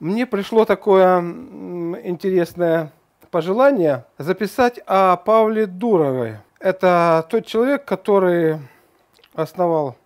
мне пришло такое интересное пожелание записать о Павле Дурове. Это тот человек, который основал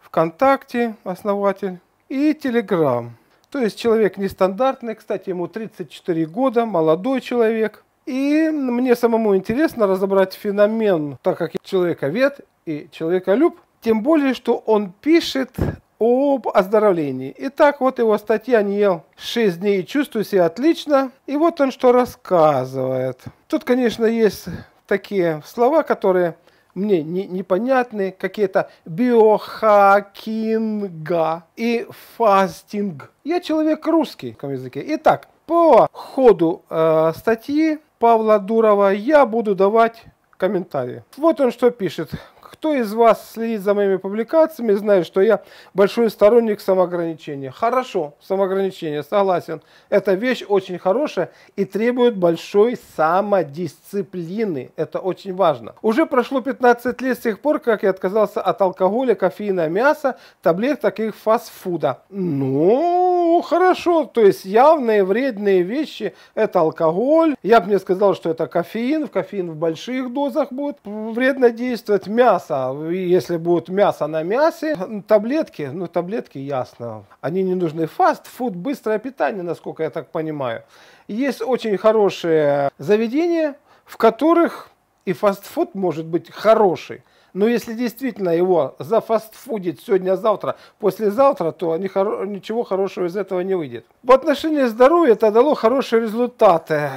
ВКонтакте, основатель, и Телеграм. То есть человек нестандартный, кстати, ему 34 года, молодой человек. И мне самому интересно разобрать феномен, так как я человековед и человеколюб. Тем более, что он пишет об оздоровлении. Итак, вот его статья «Не ел 6 дней и чувствую себя отлично». И вот он что рассказывает. Тут, конечно, есть такие слова, которые мне не, непонятны, какие-то биохакинга и фастинг. Я человек русский в языке. Итак, по ходу э, статьи Павла Дурова я буду давать комментарии. Вот он что пишет. Кто из вас следит за моими публикациями, знает, что я большой сторонник самоограничения. Хорошо, самоограничение, согласен. Эта вещь очень хорошая и требует большой самодисциплины. Это очень важно. Уже прошло 15 лет с тех пор, как я отказался от алкоголя, кофеина, мяса, таблеток и фастфуда. Ну, хорошо, то есть явные вредные вещи – это алкоголь. Я бы мне сказал, что это кофеин, в кофеин в больших дозах будет вредно действовать. Мясо мясо, если будет мясо на мясе, ну, таблетки, ну таблетки ясно, они не нужны. Фастфуд, быстрое питание, насколько я так понимаю. Есть очень хорошие заведения, в которых и фастфуд может быть хороший. Но ну, если действительно его зафастфудить сегодня-завтра, послезавтра, то ничего хорошего из этого не выйдет. В отношении здоровья это дало хорошие результаты.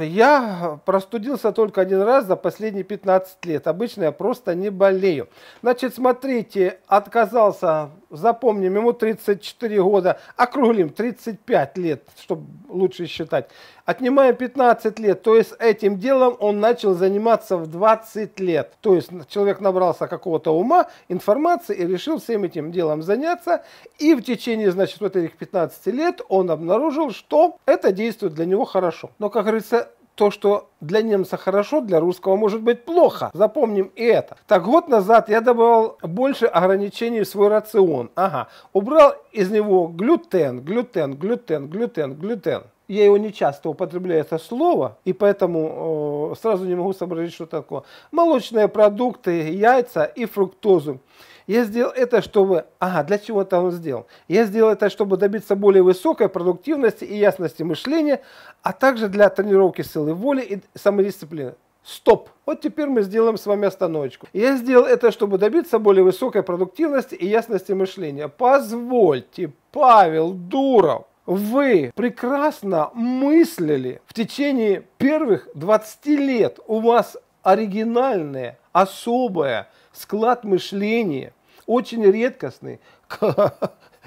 Я простудился только один раз за последние 15 лет. Обычно я просто не болею. Значит, смотрите, отказался запомним, ему 34 года, округлим 35 лет, чтобы лучше считать. Отнимаем 15 лет, то есть этим делом он начал заниматься в 20 лет. То есть человек набрался какого-то ума, информации и решил всем этим делом заняться. И в течение, значит, вот этих 15 лет он обнаружил, что это действует для него хорошо. Но, как говорится, то, что для немца хорошо, для русского может быть плохо. Запомним и это. Так, год назад я добавил больше ограничений в свой рацион. Ага, убрал из него глютен, глютен, глютен, глютен, глютен. Я его не часто употребляю это слово, и поэтому э, сразу не могу сообразить, что такое. Молочные продукты, яйца и фруктозу. Я сделал это, чтобы... Ага, для чего это он сделал. Я сделал это, чтобы добиться более высокой продуктивности и ясности мышления, а также для тренировки силы воли и самодисциплины. Стоп! Вот теперь мы сделаем с вами остановочку. Я сделал это, чтобы добиться более высокой продуктивности и ясности мышления. Позвольте, Павел Дуров, вы прекрасно мыслили в течение первых 20 лет. У вас оригинальное, особое, склад мышления очень редкостный,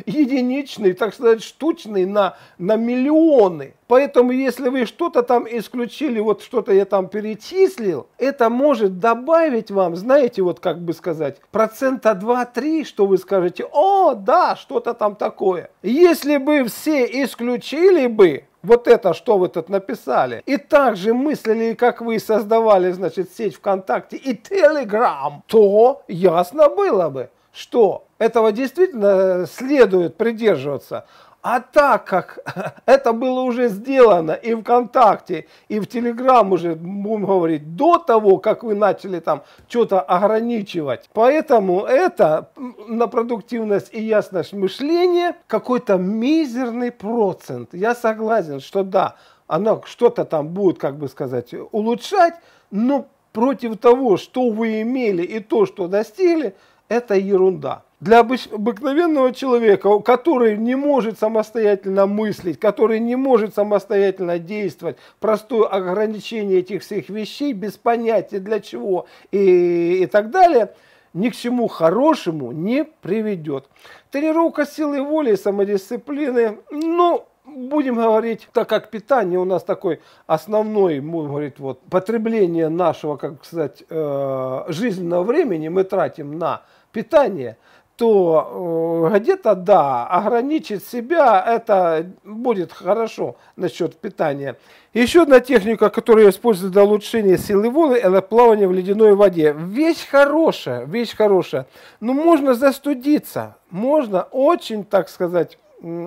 единичный, так сказать, штучный на, на миллионы. Поэтому, если вы что-то там исключили, вот что-то я там перечислил, это может добавить вам, знаете, вот как бы сказать, процента 2-3, что вы скажете, о, да, что-то там такое. Если бы все исключили бы, вот это, что вы тут написали. И также мыслили, как вы создавали, значит, сеть ВКонтакте и Телеграм, то ясно было бы, что этого действительно э, следует придерживаться. А так как это было уже сделано и ВКонтакте, и в Телеграм уже, будем говорить, до того, как вы начали там что-то ограничивать. Поэтому это на продуктивность и ясность мышления какой-то мизерный процент. Я согласен, что да, оно что-то там будет, как бы сказать, улучшать, но против того, что вы имели и то, что достигли – это ерунда. Для обыкновенного человека, который не может самостоятельно мыслить, который не может самостоятельно действовать, простое ограничение этих всех вещей без понятия для чего и, и так далее, ни к чему хорошему не приведет. Тренировка силы воли и самодисциплины, ну, будем говорить, так как питание у нас такой основной, будем говорить, вот, потребление нашего, как сказать, э, жизненного времени мы тратим на питание то э, где-то, да, ограничить себя, это будет хорошо насчет питания. Еще одна техника, которую я использую для улучшения силы воли, это плавание в ледяной воде. Вещь хорошая, вещь хорошая, но можно застудиться, можно очень, так сказать,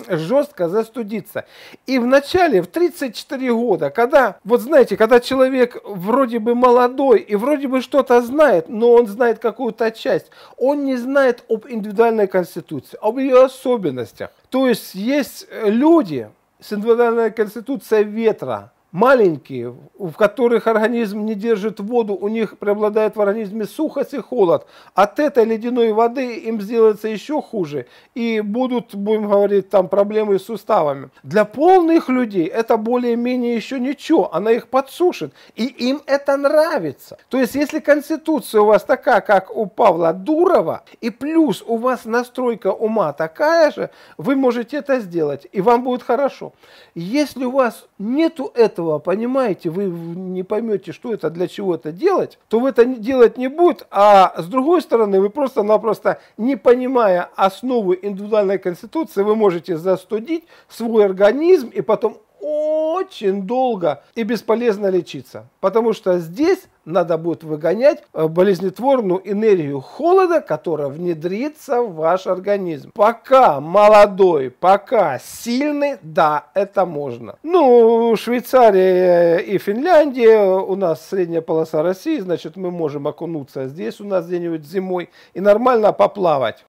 жестко застудиться. И в начале, в 34 года, когда, вот знаете, когда человек вроде бы молодой и вроде бы что-то знает, но он знает какую-то часть, он не знает об индивидуальной конституции, об ее особенностях. То есть есть э, люди с индивидуальной конституцией ветра, маленькие, в которых организм не держит воду, у них преобладает в организме сухость и холод. От этой ледяной воды им сделается еще хуже, и будут, будем говорить, там проблемы с суставами. Для полных людей это более-менее еще ничего, она их подсушит, и им это нравится. То есть, если конституция у вас такая, как у Павла Дурова, и плюс у вас настройка ума такая же, вы можете это сделать, и вам будет хорошо. Если у вас нету этого, этого, а понимаете, вы не поймете, что это, для чего это делать, то вы это делать не будет, а с другой стороны, вы просто-напросто, не понимая основы индивидуальной конституции, вы можете застудить свой организм и потом очень долго и бесполезно лечиться. Потому что здесь надо будет выгонять э, болезнетворную энергию холода, которая внедрится в ваш организм. Пока молодой, пока сильный, да, это можно. Ну, Швейцария и Финляндия, у нас средняя полоса России, значит, мы можем окунуться здесь у нас где-нибудь зимой и нормально поплавать.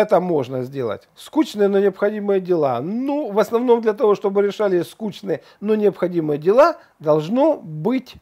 это можно сделать. Скучные, но необходимые дела. Ну, в основном для того, чтобы решали скучные, но необходимые дела, должно быть,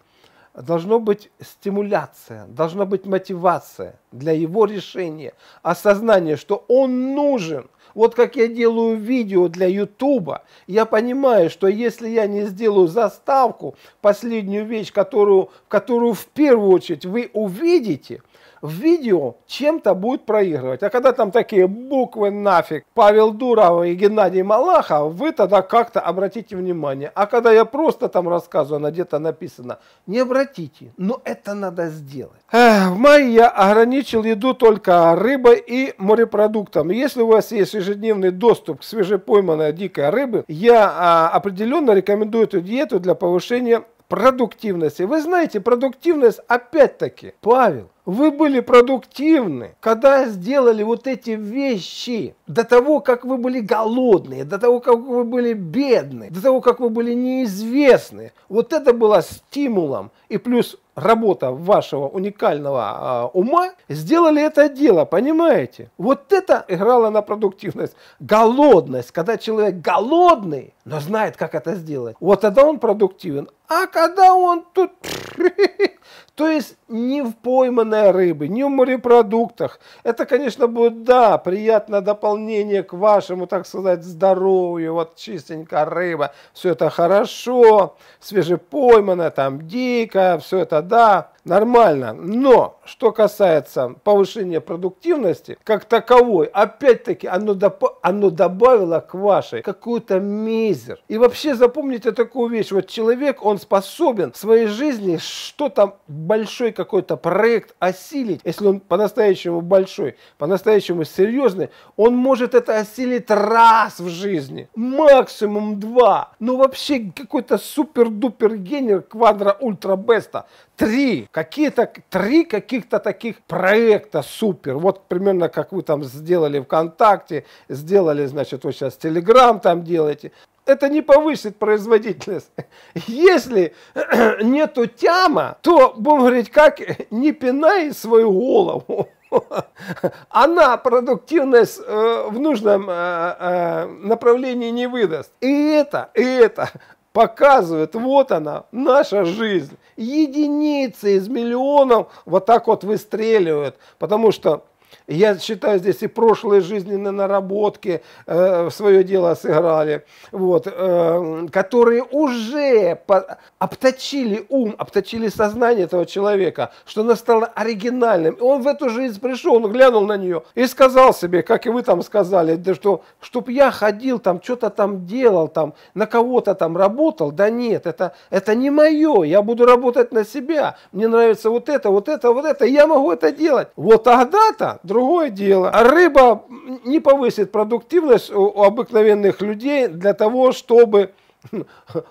должно быть стимуляция, должна быть мотивация для его решения, осознание, что он нужен. Вот как я делаю видео для Ютуба, я понимаю, что если я не сделаю заставку, последнюю вещь, которую, которую в первую очередь вы увидите – в видео чем-то будет проигрывать. А когда там такие буквы нафиг, Павел Дуров и Геннадий Малахов, вы тогда как-то обратите внимание. А когда я просто там рассказываю, она где-то написано, не обратите. Но это надо сделать. Эх, в мае я ограничил еду только рыбой и морепродуктом. Если у вас есть ежедневный доступ к свежепойманной дикой рыбе, я а, определенно рекомендую эту диету для повышения продуктивности. Вы знаете, продуктивность опять-таки, Павел, вы были продуктивны, когда сделали вот эти вещи. До того, как вы были голодные, до того, как вы были бедны, до того, как вы были неизвестны. Вот это было стимулом. И плюс работа вашего уникального э, ума, сделали это дело, понимаете? Вот это играло на продуктивность. Голодность, когда человек голодный, но знает, как это сделать. Вот тогда он продуктивен. А когда он тут То есть не в пойманной рыбе, не в морепродуктах. Это, конечно, будет, да, приятное дополнение к вашему, так сказать, здоровью. Вот чистенькая рыба, все это хорошо, свежепойманная, там, дикая, все это, да нормально. Но что касается повышения продуктивности, как таковой, опять-таки оно, доп- оно добавило к вашей какую-то мизер. И вообще запомните такую вещь. Вот человек, он способен в своей жизни что-то большой какой-то проект осилить. Если он по-настоящему большой, по-настоящему серьезный, он может это осилить раз в жизни. Максимум два. Ну вообще какой-то супер-дупер генер квадра ультра беста три, какие-то три каких-то таких проекта супер. Вот примерно как вы там сделали ВКонтакте, сделали, значит, вот сейчас Телеграм там делаете. Это не повысит производительность. Если нету тяма, то, будем говорить, как не пинай свою голову. Она продуктивность э, в нужном э, э, направлении не выдаст. И это, и это показывает, вот она, наша жизнь. Единицы из миллионов вот так вот выстреливают, потому что я считаю, здесь и прошлые жизненные наработки э, в свое дело сыграли, вот, э, которые уже по, обточили ум, обточили сознание этого человека, что оно стало оригинальным. И он в эту жизнь пришел, он глянул на нее и сказал себе, как и вы там сказали, да что, чтоб я ходил там, что-то там делал, там, на кого-то там работал, да нет, это, это не мое, я буду работать на себя, мне нравится вот это, вот это, вот это, я могу это делать. Вот тогда-то, друзья, другое дело. А рыба не повысит продуктивность у, у обыкновенных людей для того, чтобы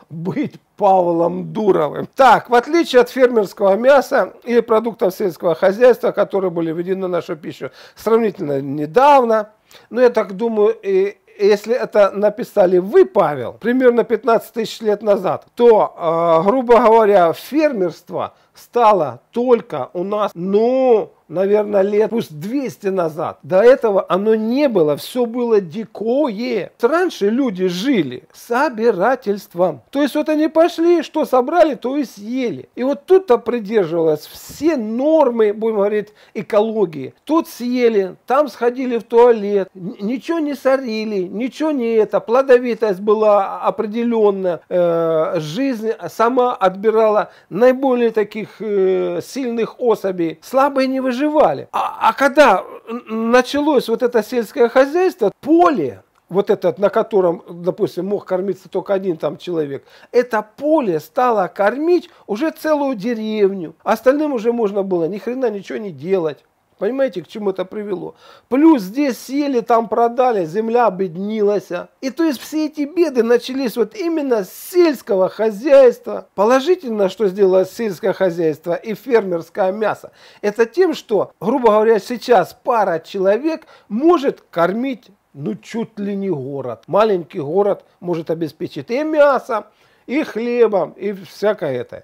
быть Павлом Дуровым. Так, в отличие от фермерского мяса и продуктов сельского хозяйства, которые были введены на нашу пищу сравнительно недавно, но ну, я так думаю, и если это написали вы, Павел, примерно 15 тысяч лет назад, то, э, грубо говоря, фермерство – стало только у нас, ну, наверное, лет пусть 200 назад. До этого оно не было, все было дикое. Раньше люди жили собирательством. То есть вот они пошли, что собрали, то и съели. И вот тут-то придерживалось все нормы, будем говорить, экологии. Тут съели, там сходили в туалет, ничего не сорили, ничего не это. Плодовитость была определенная. Э, жизнь сама отбирала наиболее таких сильных, э, сильных особей. Слабые не выживали. А, а когда началось вот это сельское хозяйство, поле, вот этот, на котором, допустим, мог кормиться только один там человек, это поле стало кормить уже целую деревню. Остальным уже можно было ни хрена ничего не делать. Понимаете, к чему это привело? Плюс здесь съели, там продали, земля обеднилась. И то есть все эти беды начались вот именно с сельского хозяйства. Положительно, что сделало сельское хозяйство и фермерское мясо, это тем, что, грубо говоря, сейчас пара человек может кормить ну чуть ли не город. Маленький город может обеспечить и мясом, и хлебом, и всякое это.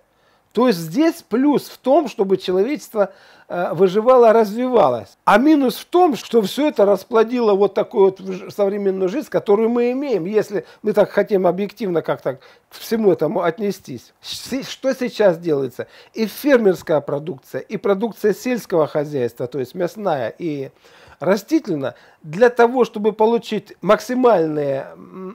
То есть здесь плюс в том, чтобы человечество э, выживало, развивалось. А минус в том, что все это расплодило вот такую вот современную жизнь, которую мы имеем, если мы так хотим объективно как-то к всему этому отнестись. Что сейчас делается? И фермерская продукция, и продукция сельского хозяйства, то есть мясная и растительная, для того, чтобы получить максимальные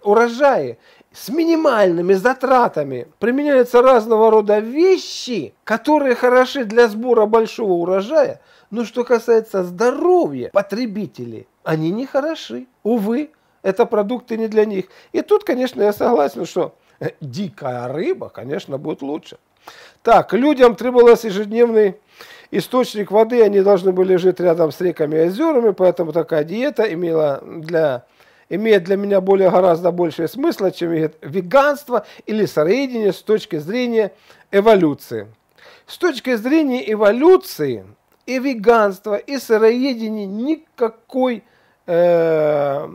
урожаи, с минимальными затратами применяются разного рода вещи, которые хороши для сбора большого урожая, но что касается здоровья потребителей, они не хороши. Увы, это продукты не для них. И тут, конечно, я согласен, что э, дикая рыба, конечно, будет лучше. Так, людям требовалось ежедневный источник воды, они должны были жить рядом с реками и озерами, поэтому такая диета имела для имеет для меня более гораздо большее смысла, чем веганство или сыроедение с точки зрения эволюции. С точки зрения эволюции и веганство, и сыроедение никакой э,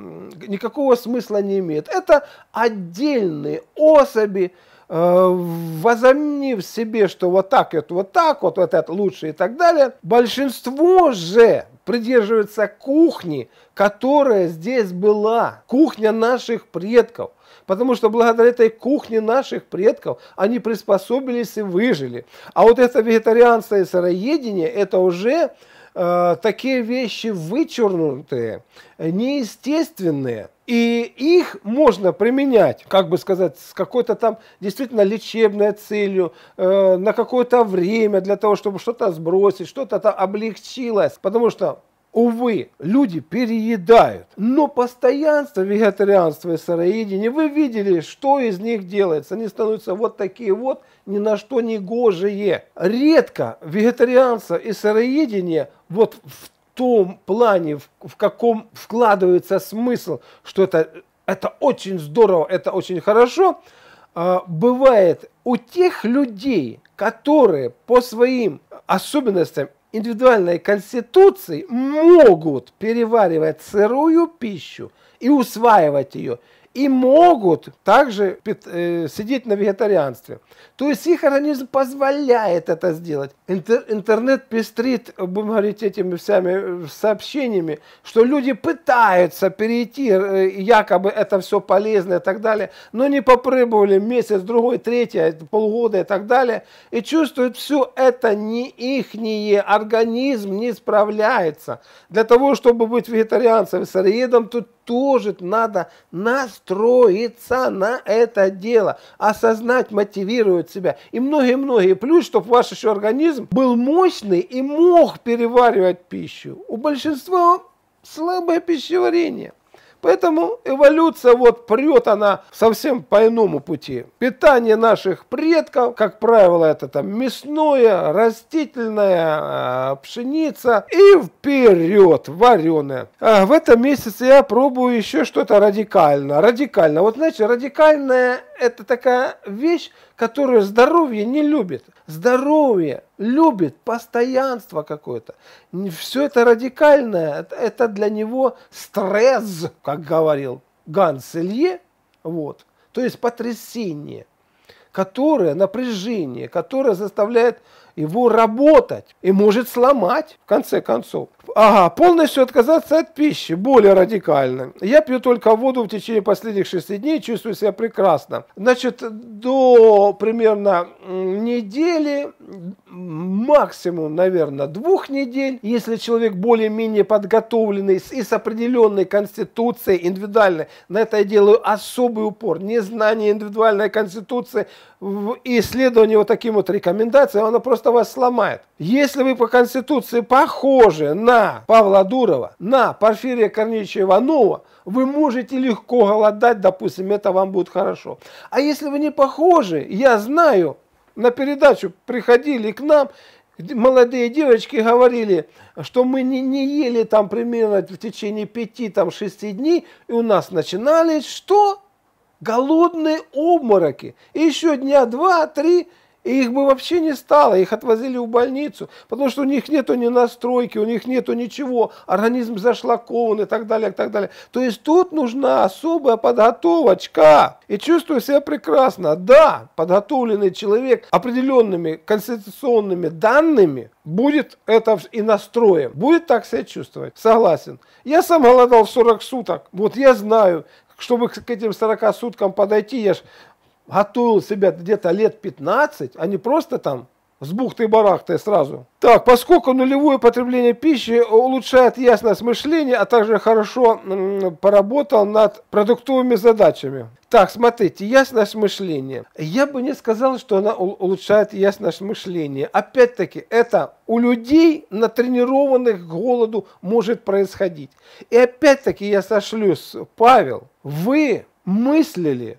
никакого смысла не имеет. Это отдельные особи, э, возомнив себе, что вот так вот, вот так вот, вот это лучше и так далее, большинство же придерживается кухни, которая здесь была, кухня наших предков. Потому что благодаря этой кухне наших предков они приспособились и выжили. А вот это вегетарианство и сыроедение, это уже э, такие вещи вычернутые, неестественные. И их можно применять, как бы сказать, с какой-то там действительно лечебной целью, э, на какое-то время для того, чтобы что-то сбросить, что-то там облегчилось. Потому что Увы, люди переедают. Но постоянство вегетарианства и сыроедения, вы видели, что из них делается. Они становятся вот такие вот, ни на что не гожие. Редко вегетарианство и сыроедение вот в том плане, в, в каком вкладывается смысл, что это, это очень здорово, это очень хорошо, а, бывает у тех людей, которые по своим особенностям индивидуальной конституции могут переваривать сырую пищу и усваивать ее – и могут также э, сидеть на вегетарианстве. То есть их организм позволяет это сделать. интернет пестрит, э, будем говорить, этими всеми э, сообщениями, что люди пытаются перейти, якобы это все полезно и так далее, но не попробовали месяц, другой, третий, полгода и так далее, и чувствуют, все это не ихние, организм не справляется. Для того, чтобы быть вегетарианцем, сыроедом, тут тоже надо настроиться на это дело, осознать, мотивировать себя и многие-многие плюс, чтобы ваш еще организм был мощный и мог переваривать пищу. У большинства слабое пищеварение – Поэтому эволюция вот прет она совсем по иному пути. Питание наших предков, как правило, это там мясное, растительное, а, пшеница и вперед вареное. А в этом месяце я пробую еще что-то радикально. Радикально. Вот знаете, радикальное это такая вещь, которую здоровье не любит. Здоровье любит постоянство какое-то. Все это радикальное, это для него стресс, как говорил Ганс Илье, вот. то есть потрясение, которое, напряжение, которое заставляет его работать и может сломать, в конце концов. Ага, полностью отказаться от пищи, более радикально. Я пью только воду в течение последних шести дней, чувствую себя прекрасно. Значит, до примерно недели, максимум, наверное, двух недель, если человек более-менее подготовленный и с определенной конституцией индивидуальной, на это я делаю особый упор, незнание индивидуальной конституции и исследование вот таким вот рекомендациям, оно просто просто вас сломает. Если вы по Конституции похожи на Павла Дурова, на Порфирия Корнеевича Иванова, вы можете легко голодать, допустим, это вам будет хорошо. А если вы не похожи, я знаю, на передачу приходили к нам, молодые девочки говорили, что мы не, не ели там примерно в течение пяти там шести дней, и у нас начинались что? Голодные обмороки. И еще дня два, три. И их бы вообще не стало, их отвозили в больницу, потому что у них нету ни настройки, у них нету ничего, организм зашлакован и так далее, и так далее. То есть тут нужна особая подготовочка. И чувствую себя прекрасно. Да, подготовленный человек определенными конституционными данными будет это и настроем, будет так себя чувствовать. Согласен. Я сам голодал 40 суток, вот я знаю, чтобы к этим 40 суткам подойти, я же готовил себя где-то лет 15, а не просто там с бухты-барахты сразу. Так, поскольку нулевое потребление пищи улучшает ясность мышления, а также хорошо м, поработал над продуктовыми задачами. Так, смотрите, ясность мышления. Я бы не сказал, что она улучшает ясность мышления. Опять-таки, это у людей, натренированных к голоду, может происходить. И опять-таки я сошлюсь, Павел, вы мыслили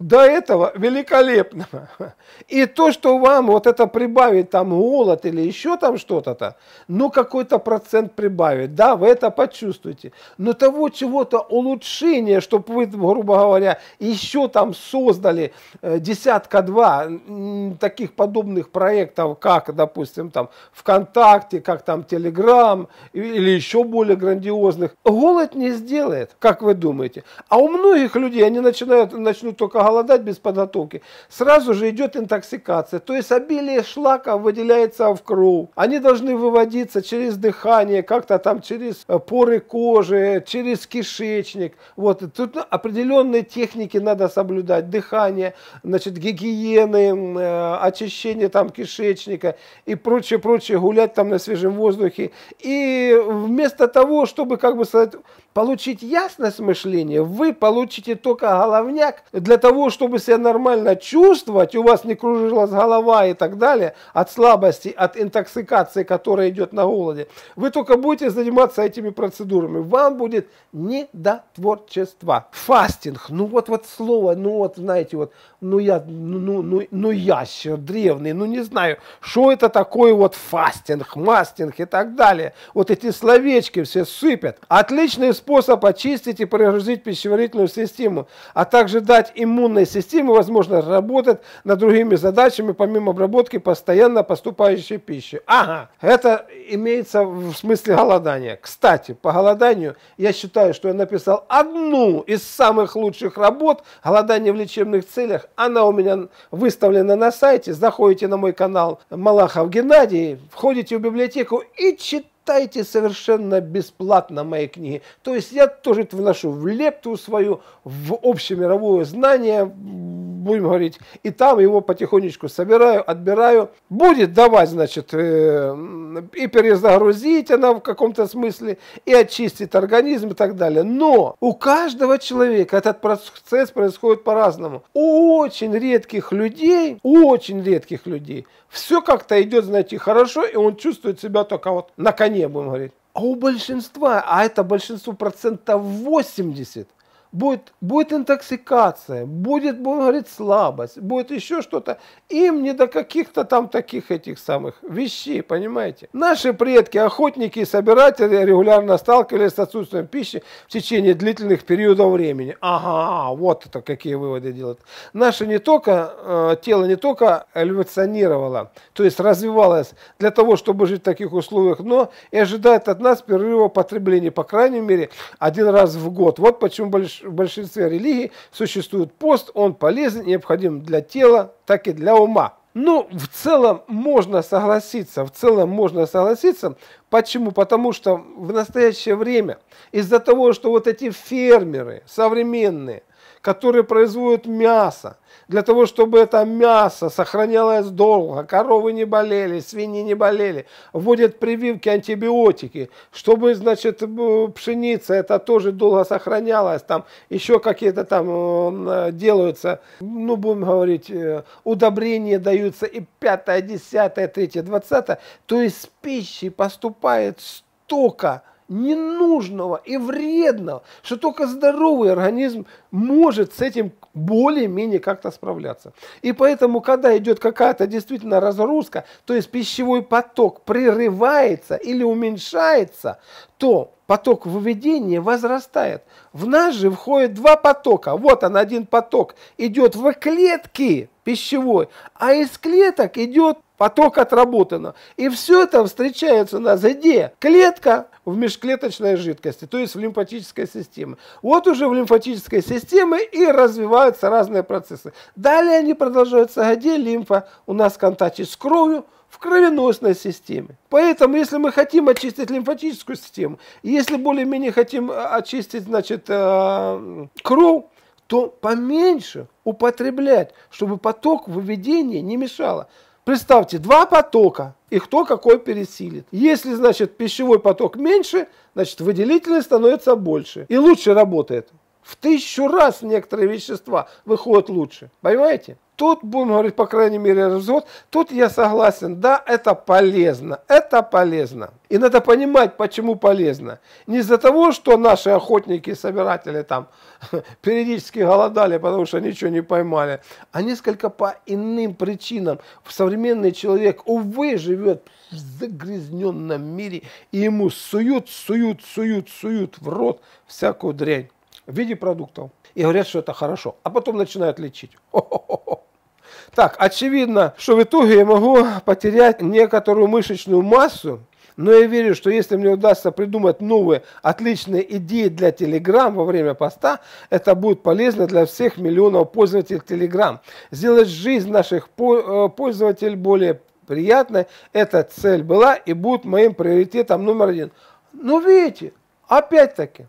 до этого великолепного. И то, что вам вот это прибавит, там голод или еще там что-то-то, ну какой-то процент прибавит, да, вы это почувствуете. Но того чего-то улучшения, чтобы вы, грубо говоря, еще там создали э, десятка-два таких подобных проектов, как, допустим, там ВКонтакте, как там Телеграм, или еще более грандиозных, голод не сделает, как вы думаете. А у многих людей они начинают, начнут начнут только голодать без подготовки, сразу же идет интоксикация. То есть обилие шлака выделяется в кровь. Они должны выводиться через дыхание, как-то там через э, поры кожи, через кишечник. Вот. Тут определенные техники надо соблюдать. Дыхание, значит, гигиены, э, очищение там кишечника и прочее, прочее. Гулять там на свежем воздухе. И вместо того, чтобы, как бы сказать, получить ясность мышления, вы получите только головняк для того, чтобы себя нормально чувствовать, у вас не кружилась голова и так далее, от слабости, от интоксикации, которая идет на голоде. Вы только будете заниматься этими процедурами. Вам будет не до творчества. Фастинг, ну вот, вот слово, ну вот, знаете, вот ну я, ну, ну, ну, ну я еще древний, ну не знаю, что это такое вот фастинг, мастинг и так далее. Вот эти словечки все сыпят. Отличный способ очистить и прогрузить пищеварительную систему, а также дать иммунной системе возможность работать над другими задачами, помимо обработки постоянно поступающей пищи. Ага, это имеется в смысле голодания. Кстати, по голоданию я считаю, что я написал одну из самых лучших работ «Голодание в лечебных целях» Она у меня выставлена на сайте. Заходите на мой канал Малахов Геннадий, входите в библиотеку и читаете читайте совершенно бесплатно мои книги. То есть я тоже это вношу в лепту свою, в общемировое знание, будем говорить, и там его потихонечку собираю, отбираю. Будет давать, значит, э, и перезагрузить она в каком-то смысле, и очистит организм и так далее. Но у каждого человека этот процесс происходит по-разному. У очень редких людей, у очень редких людей – все как-то идет, знаете, хорошо, и он чувствует себя только вот на коне, будем говорить. А у большинства, а это большинство процентов 80, будет, будет интоксикация, будет, будем говорить, слабость, будет еще что-то. Им не до каких-то там таких этих самых вещей, понимаете? Наши предки, охотники и собиратели регулярно сталкивались с отсутствием пищи в течение длительных периодов времени. Ага, вот это какие выводы делают. Наше не только, э, тело не только эволюционировало, то есть развивалось для того, чтобы жить в таких условиях, но и ожидает от нас перерыва потребления, по крайней мере, один раз в год. Вот почему больш в большинстве религий существует пост, он полезен, необходим для тела, так и для ума. Ну, в целом можно согласиться, в целом можно согласиться. Почему? Потому что в настоящее время из-за того, что вот эти фермеры современные, которые производят мясо, для того, чтобы это мясо сохранялось долго, коровы не болели, свиньи не болели, вводят прививки, антибиотики, чтобы, значит, пшеница это тоже долго сохранялась, там еще какие-то там э, э, делаются, ну, будем говорить, э, удобрения даются и пятое, десятое, третье, двадцатое, то есть пищи поступает столько ненужного и вредного, что только здоровый организм может с этим более-менее как-то справляться. И поэтому, когда идет какая-то действительно разгрузка, то есть пищевой поток прерывается или уменьшается, то поток выведения возрастает. В нас же входит два потока. Вот он, один поток идет в клетки пищевой, а из клеток идет поток отработано. И все это встречается у нас где? Клетка в межклеточной жидкости, то есть в лимфатической системе. Вот уже в лимфатической системе и развиваются разные процессы. Далее они продолжаются где лимфа у нас контактит с кровью, в кровеносной системе. Поэтому, если мы хотим очистить лимфатическую систему, если более-менее хотим э, очистить значит, э, кровь, то поменьше употреблять, чтобы поток выведения не мешало. Представьте, два потока, и кто какой пересилит. Если, значит, пищевой поток меньше, значит, выделительность становится больше и лучше работает. В тысячу раз некоторые вещества выходят лучше. Понимаете? тут будем говорить, по крайней мере, развод, тут я согласен, да, это полезно, это полезно. И надо понимать, почему полезно. Не из-за того, что наши охотники и собиратели там периодически голодали, потому что ничего не поймали, а несколько по иным причинам. Современный человек, увы, живет в загрязненном мире, и ему суют, суют, суют, суют в рот всякую дрянь в виде продуктов. И говорят, что это хорошо. А потом начинают лечить. О -о -о так, очевидно, что в итоге я могу потерять некоторую мышечную массу, но я верю, что если мне удастся придумать новые отличные идеи для Telegram во время поста, это будет полезно для всех миллионов пользователей Telegram. Сделать жизнь наших э, пользователей более приятной, эта цель была и будет моим приоритетом номер один. Но видите, опять-таки,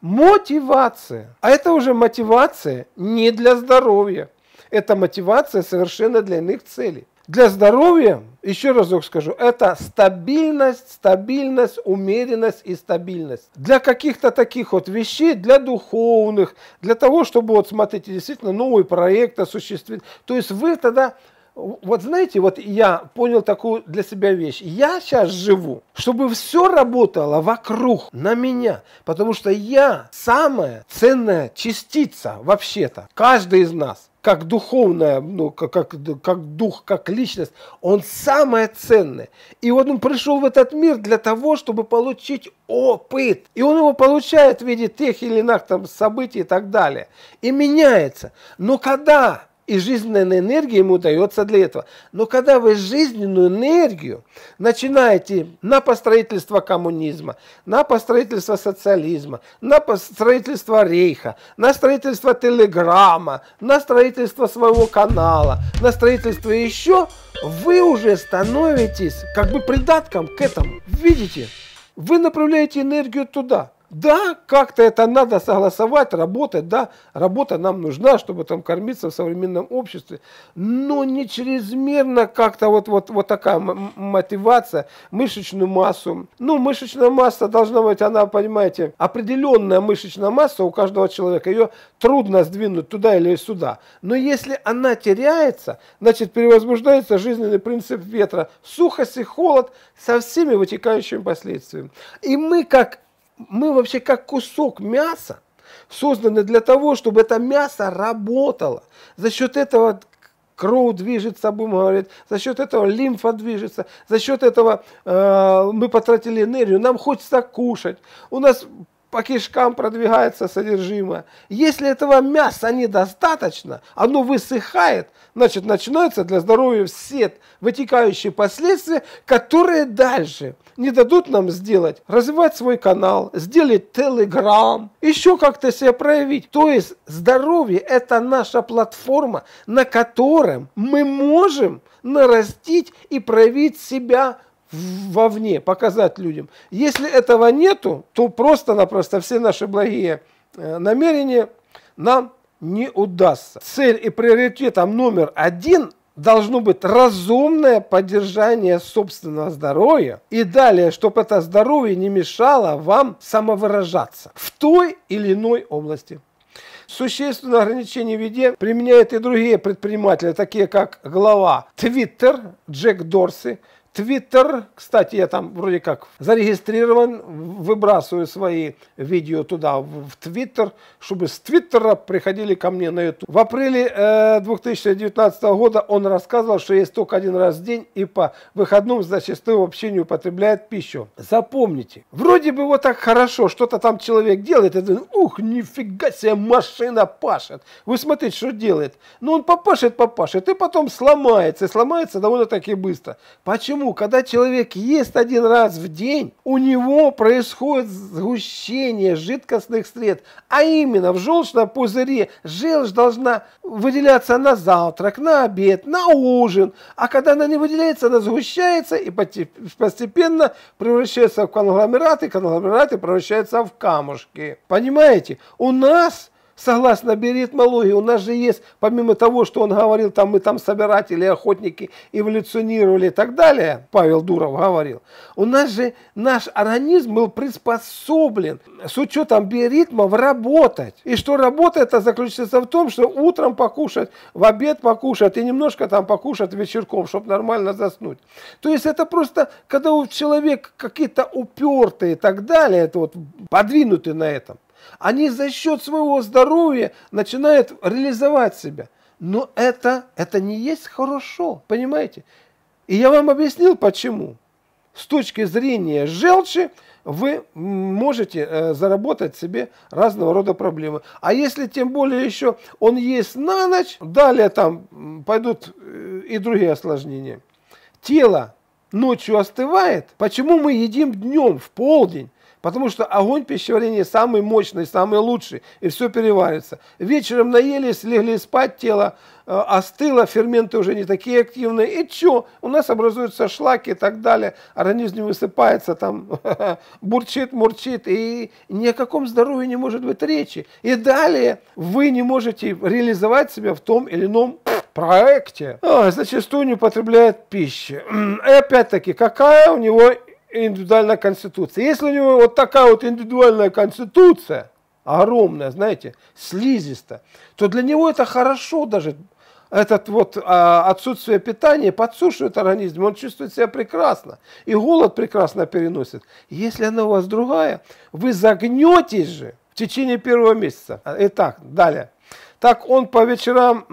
мотивация. А это уже мотивация не для здоровья. Это мотивация совершенно для иных целей. Для здоровья, еще разок скажу, это стабильность, стабильность, умеренность и стабильность. Для каких-то таких вот вещей, для духовных, для того, чтобы, вот смотрите, действительно новый проект осуществить. То есть вы тогда вот знаете, вот я понял такую для себя вещь. Я сейчас живу, чтобы все работало вокруг, на меня. Потому что я самая ценная частица вообще-то, каждый из нас как духовная, ну, как, как, как дух, как личность, он самое ценное. И вот он пришел в этот мир для того, чтобы получить опыт. И он его получает в виде тех или иных там событий и так далее. И меняется. Но когда и жизненная энергия ему дается для этого. Но когда вы жизненную энергию начинаете на построительство коммунизма, на построительство социализма, на строительство рейха, на строительство телеграмма, на строительство своего канала, на строительство еще, вы уже становитесь как бы придатком к этому. Видите? Вы направляете энергию туда. Да, как-то это надо согласовать, работать, да, работа нам нужна, чтобы там кормиться в современном обществе, но не чрезмерно как-то вот, вот, вот такая мотивация, мышечную массу. Ну, мышечная масса должна быть, она, понимаете, определенная мышечная масса у каждого человека, ее трудно сдвинуть туда или сюда. Но если она теряется, значит, перевозбуждается жизненный принцип ветра, сухость и холод со всеми вытекающими последствиями. И мы, как мы вообще как кусок мяса созданы для того, чтобы это мясо работало. За счет этого кровь движется, будем говорить, за счет этого лимфа движется, за счет этого э, мы потратили энергию, нам хочется кушать. У нас по кишкам продвигается содержимое. Если этого мяса недостаточно, оно высыхает, значит начинаются для здоровья все вытекающие последствия, которые дальше не дадут нам сделать, развивать свой канал, сделать телеграм, еще как-то себя проявить. То есть здоровье – это наша платформа, на котором мы можем нарастить и проявить себя вовне, показать людям. Если этого нету, то просто-напросто все наши благие э, намерения нам не удастся. Цель и приоритетом номер один должно быть разумное поддержание собственного здоровья. И далее, чтобы это здоровье не мешало вам самовыражаться в той или иной области. Существенное ограничение в виде применяют и другие предприниматели, такие как глава Twitter Джек Дорси – Твиттер, кстати, я там вроде как зарегистрирован, выбрасываю свои видео туда, в Твиттер, чтобы с Твиттера приходили ко мне на YouTube. В апреле э, 2019 года он рассказывал, что есть только один раз в день и по выходным зачастую ну, вообще не употребляет пищу. Запомните, вроде бы вот так хорошо, что-то там человек делает, и думает, ух, нифига себе, машина пашет. Вы смотрите, что делает. Ну он попашет, попашет, и потом сломается, и сломается довольно-таки быстро. Почему? Почему? Когда человек ест один раз в день, у него происходит сгущение жидкостных средств, а именно в желчном пузыре желчь должна выделяться на завтрак, на обед, на ужин, а когда она не выделяется, она сгущается и постепенно превращается в конгломераты, конгломераты превращаются в камушки. Понимаете? У нас согласно биоритмологии, у нас же есть, помимо того, что он говорил, там мы там собиратели, охотники эволюционировали и так далее, Павел Дуров говорил, у нас же наш организм был приспособлен с учетом биоритмов работать. И что работа это а заключается в том, что утром покушать, в обед покушать и немножко там покушать вечерком, чтобы нормально заснуть. То есть это просто, когда у человека какие-то упертые и так далее, это вот подвинуты на этом. Они за счет своего здоровья начинают реализовать себя. Но это, это не есть хорошо, понимаете? И я вам объяснил почему. С точки зрения желчи вы можете э, заработать себе разного рода проблемы. А если тем более еще он есть на ночь, далее там пойдут э, и другие осложнения. Тело ночью остывает. Почему мы едим днем, в полдень? Потому что огонь пищеварения самый мощный, самый лучший, и все переварится. Вечером наелись, легли спать, тело э, остыло, ферменты уже не такие активные. И что? У нас образуются шлаки и так далее. Организм не высыпается, там бурчит, мурчит, и ни о каком здоровье не может быть речи. И далее вы не можете реализовать себя в том или ином проекте. А, зачастую не употребляет пищи. И опять-таки, какая у него индивидуальная конституция. Если у него вот такая вот индивидуальная конституция, огромная, знаете, слизистая, то для него это хорошо даже, этот вот а, отсутствие питания подсушивает организм, он чувствует себя прекрасно, и голод прекрасно переносит. Если она у вас другая, вы загнетесь же в течение первого месяца. Итак, далее. Так он по вечерам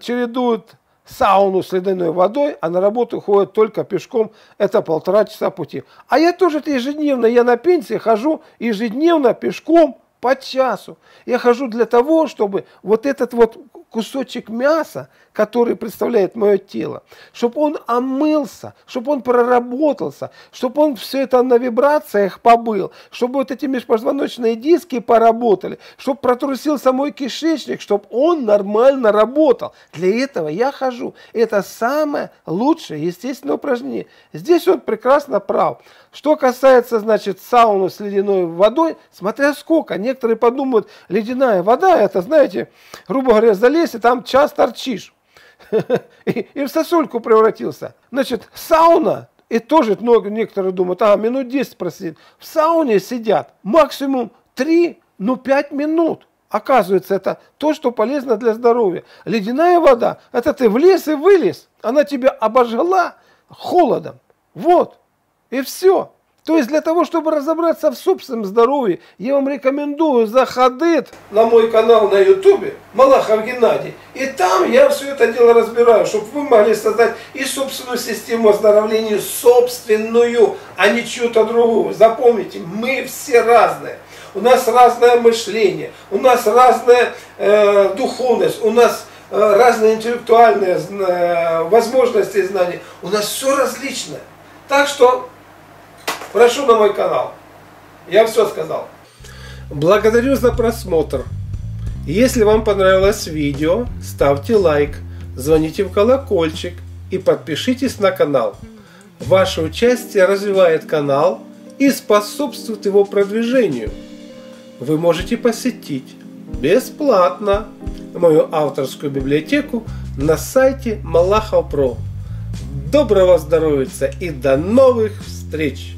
чередует сауну с ледяной водой, а на работу ходят только пешком, это полтора часа пути. А я тоже это ежедневно, я на пенсии хожу ежедневно пешком по часу. Я хожу для того, чтобы вот этот вот кусочек мяса, который представляет мое тело, чтобы он омылся, чтобы он проработался, чтобы он все это на вибрациях побыл, чтобы вот эти межпозвоночные диски поработали, чтобы протрусился мой кишечник, чтобы он нормально работал. Для этого я хожу. Это самое лучшее естественное упражнение. Здесь он прекрасно прав. Что касается, значит, сауны с ледяной водой, смотря сколько. Некоторые подумают, ледяная вода, это, знаете, грубо говоря, залезь и там час торчишь. И, в сосульку превратился. Значит, сауна, и тоже ну, некоторые думают, а, минут 10 просидит. В сауне сидят максимум 3, ну 5 минут. Оказывается, это то, что полезно для здоровья. Ледяная вода, это ты влез и вылез. Она тебя обожгла холодом. Вот. И все. То есть для того, чтобы разобраться в собственном здоровье, я вам рекомендую заходить на мой канал на ютубе Малахов Геннадий. И там я все это дело разбираю, чтобы вы могли создать и собственную систему оздоровления, собственную, а не чью-то другую. Запомните, мы все разные. У нас разное мышление, у нас разная э, духовность, у нас э, разные интеллектуальные э, возможности и знания. У нас все различное. Так что Прошу на мой канал. Я все сказал. Благодарю за просмотр. Если вам понравилось видео, ставьте лайк, звоните в колокольчик и подпишитесь на канал. Ваше участие развивает канал и способствует его продвижению. Вы можете посетить бесплатно мою авторскую библиотеку на сайте Малахов Доброго здоровья и до новых встреч!